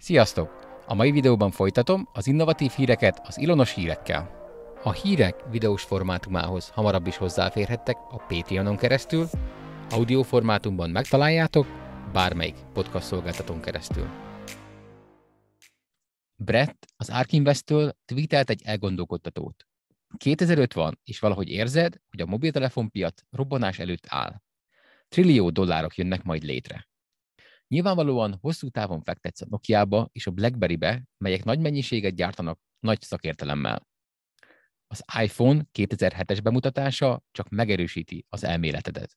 Sziasztok! A mai videóban folytatom az innovatív híreket az ilonos hírekkel. A hírek videós formátumához hamarabb is hozzáférhettek a Patreonon keresztül, audio formátumban megtaláljátok bármelyik podcast szolgáltatón keresztül. Brett az ARK Invest-től tweetelt egy elgondolkodtatót. 2005 van, és valahogy érzed, hogy a mobiltelefonpiac robbanás előtt áll. Trillió dollárok jönnek majd létre. Nyilvánvalóan hosszú távon fektetsz a Nokia-ba és a BlackBerry-be, melyek nagy mennyiséget gyártanak nagy szakértelemmel. Az iPhone 2007-es bemutatása csak megerősíti az elméletedet.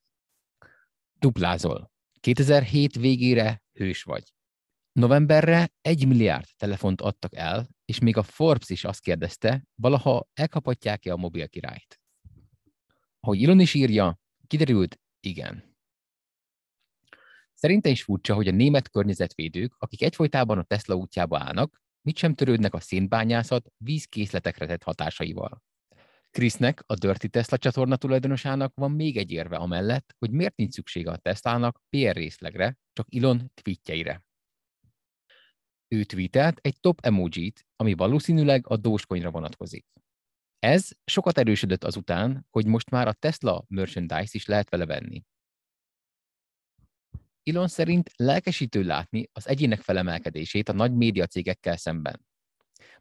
Duplázol. 2007 végére hős vagy. Novemberre 1 milliárd telefont adtak el, és még a Forbes is azt kérdezte, valaha elkaphatják-e a mobil királyt. Ahogy Ilon is írja, kiderült, igen. Szerinte is furcsa, hogy a német környezetvédők, akik egyfolytában a Tesla útjába állnak, mit sem törődnek a szénbányászat vízkészletekre tett hatásaival. Krisznek, a Dirty Tesla csatorna tulajdonosának van még egy érve amellett, hogy miért nincs szüksége a Teslának PR részlegre, csak Elon tweetjeire. Ő tweetelt egy top emoji-t, ami valószínűleg a dóskonyra vonatkozik. Ez sokat erősödött azután, hogy most már a Tesla merchandise is lehet vele venni. Ilon szerint lelkesítő látni az egyének felemelkedését a nagy médiacégekkel szemben.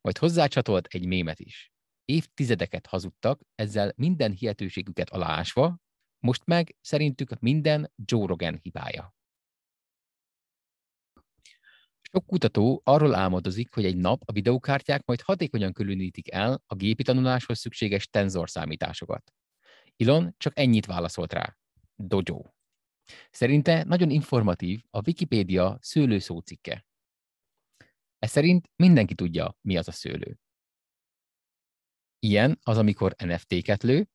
Majd hozzácsatolt egy mémet is. Évtizedeket hazudtak, ezzel minden hihetőségüket aláásva, most meg szerintük minden Joe Rogan hibája. Sok kutató arról álmodozik, hogy egy nap a videókártyák majd hatékonyan különítik el a gépi tanuláshoz szükséges tenzor számításokat. Ilon csak ennyit válaszolt rá. Dojo. Szerinte nagyon informatív a Wikipédia szőlőszócikke. Ez szerint mindenki tudja, mi az a szőlő. Ilyen az, amikor NFT-ket lő,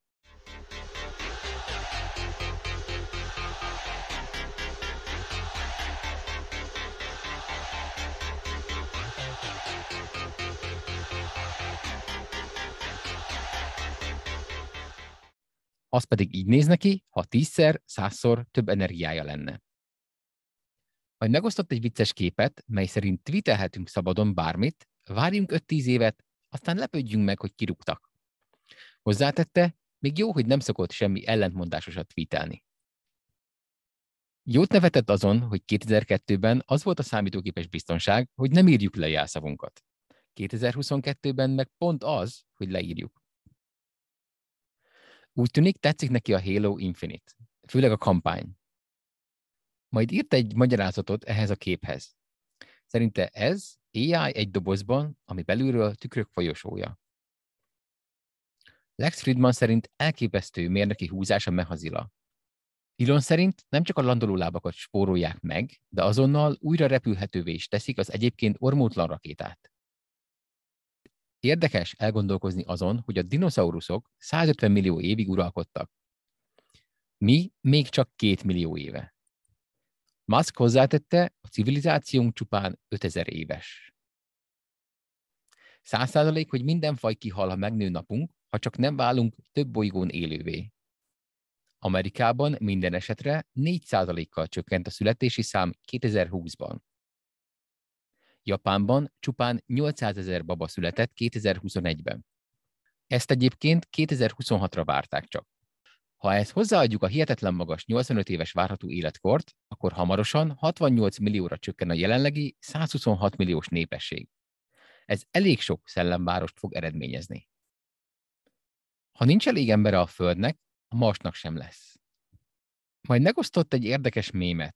az pedig így néz neki, ha tízszer, százszor több energiája lenne. Majd megosztott egy vicces képet, mely szerint tweetelhetünk szabadon bármit, várjunk 5-10 évet, aztán lepődjünk meg, hogy kirúgtak. Hozzátette, még jó, hogy nem szokott semmi ellentmondásosat tweetelni. Jót nevetett azon, hogy 2002-ben az volt a számítógépes biztonság, hogy nem írjuk le jelszavunkat. 2022-ben meg pont az, hogy leírjuk. Úgy tűnik, tetszik neki a Halo Infinite, főleg a kampány. Majd írt egy magyarázatot ehhez a képhez. Szerinte ez AI egy dobozban, ami belülről tükrök folyosója. Lex Friedman szerint elképesztő mérnöki húzás a mehazila. Elon szerint nem csak a landoló lábakat spórolják meg, de azonnal újra repülhetővé is teszik az egyébként ormótlan rakétát. Érdekes elgondolkozni azon, hogy a dinoszauruszok 150 millió évig uralkodtak. Mi még csak 2 millió éve. Musk hozzátette, a civilizációnk csupán 5000 éves. Száz százalék, hogy minden faj kihal, ha megnő napunk, ha csak nem válunk több bolygón élővé. Amerikában minden esetre 4%-kal csökkent a születési szám 2020-ban. Japánban csupán 800 ezer baba született 2021-ben. Ezt egyébként 2026-ra várták csak. Ha ezt hozzáadjuk a hihetetlen magas 85 éves várható életkort, akkor hamarosan 68 millióra csökken a jelenlegi 126 milliós népesség. Ez elég sok szellemvárost fog eredményezni. Ha nincs elég embere a Földnek, a Marsnak sem lesz. Majd megosztott egy érdekes mémet.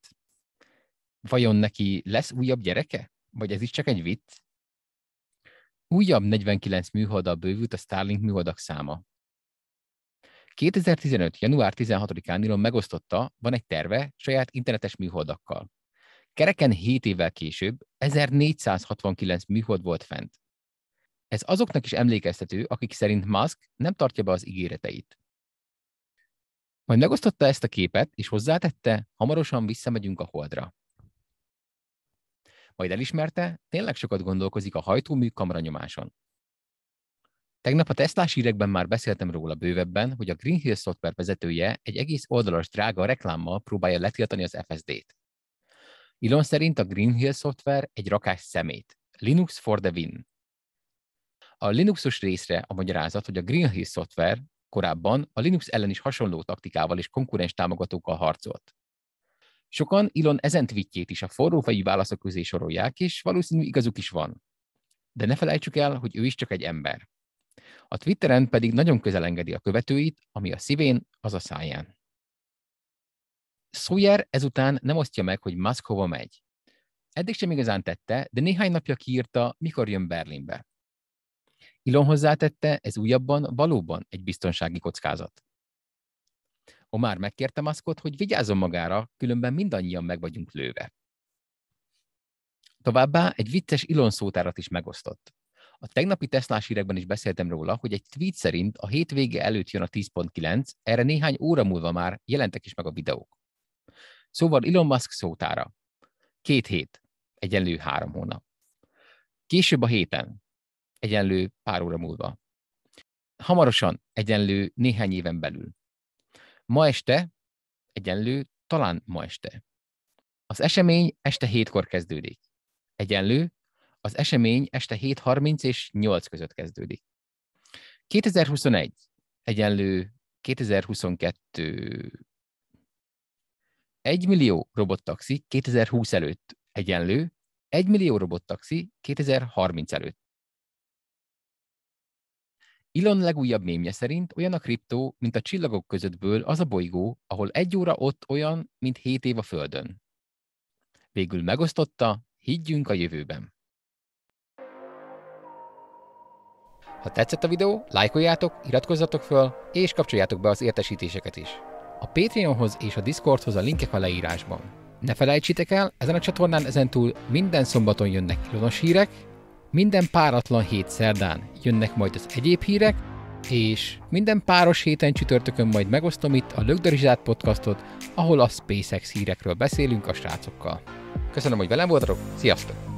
Vajon neki lesz újabb gyereke? vagy ez is csak egy vicc, újabb 49 műholdal bővült a Starlink műholdak száma. 2015. január 16-án Elon megosztotta, van egy terve saját internetes műholdakkal. Kereken 7 évvel később 1469 műhold volt fent. Ez azoknak is emlékeztető, akik szerint Musk nem tartja be az ígéreteit. Majd megosztotta ezt a képet, és hozzátette, hamarosan visszamegyünk a holdra majd elismerte, tényleg sokat gondolkozik a hajtómű kamranyomáson. Tegnap a Teslás hírekben már beszéltem róla bővebben, hogy a Green Hill szoftver vezetője egy egész oldalas drága reklámmal próbálja letiltani az FSD-t. Elon szerint a Green Hill szoftver egy rakás szemét. Linux for the win. A Linuxos részre a magyarázat, hogy a Green Hill szoftver korábban a Linux ellen is hasonló taktikával és konkurens támogatókkal harcolt. Sokan Ilon ezen tweetjét is a forró válaszok közé sorolják, és valószínű igazuk is van. De ne felejtsük el, hogy ő is csak egy ember. A Twitteren pedig nagyon közel engedi a követőit, ami a szívén, az a száján. Sawyer ezután nem osztja meg, hogy Musk hova megy. Eddig sem igazán tette, de néhány napja kiírta, mikor jön Berlinbe. Ilon hozzátette, ez újabban valóban egy biztonsági kockázat. Omar megkérte maszkot, hogy vigyázzon magára, különben mindannyian meg vagyunk lőve. Továbbá egy vicces Ilon szótárat is megosztott. A tegnapi Teslás hírekben is beszéltem róla, hogy egy tweet szerint a hétvége előtt jön a 10.9, erre néhány óra múlva már jelentek is meg a videók. Szóval Elon Musk szótára. Két hét, egyenlő három hónap. Később a héten, egyenlő pár óra múlva. Hamarosan, egyenlő néhány éven belül. Ma este, egyenlő, talán ma este. Az esemény este hétkor kezdődik. Egyenlő, az esemény este 7.30 és 8 között kezdődik. 2021, egyenlő 2022. 1 millió robottaxi 2020 előtt egyenlő, 1 millió robottaxi 2030 előtt. Elon legújabb mémje szerint olyan a kriptó, mint a csillagok közöttből az a bolygó, ahol egy óra ott olyan, mint hét év a Földön. Végül megosztotta, higgyünk a jövőben. Ha tetszett a videó, lájkoljátok, iratkozzatok föl, és kapcsoljátok be az értesítéseket is. A Patreonhoz és a Discordhoz a linkek a leírásban. Ne felejtsétek el, ezen a csatornán ezentúl minden szombaton jönnek különös hírek, minden páratlan hét szerdán jönnek majd az egyéb hírek, és minden páros héten csütörtökön majd megosztom itt a Lögdörizsát podcastot, ahol a SpaceX hírekről beszélünk a srácokkal. Köszönöm, hogy velem voltatok, sziasztok!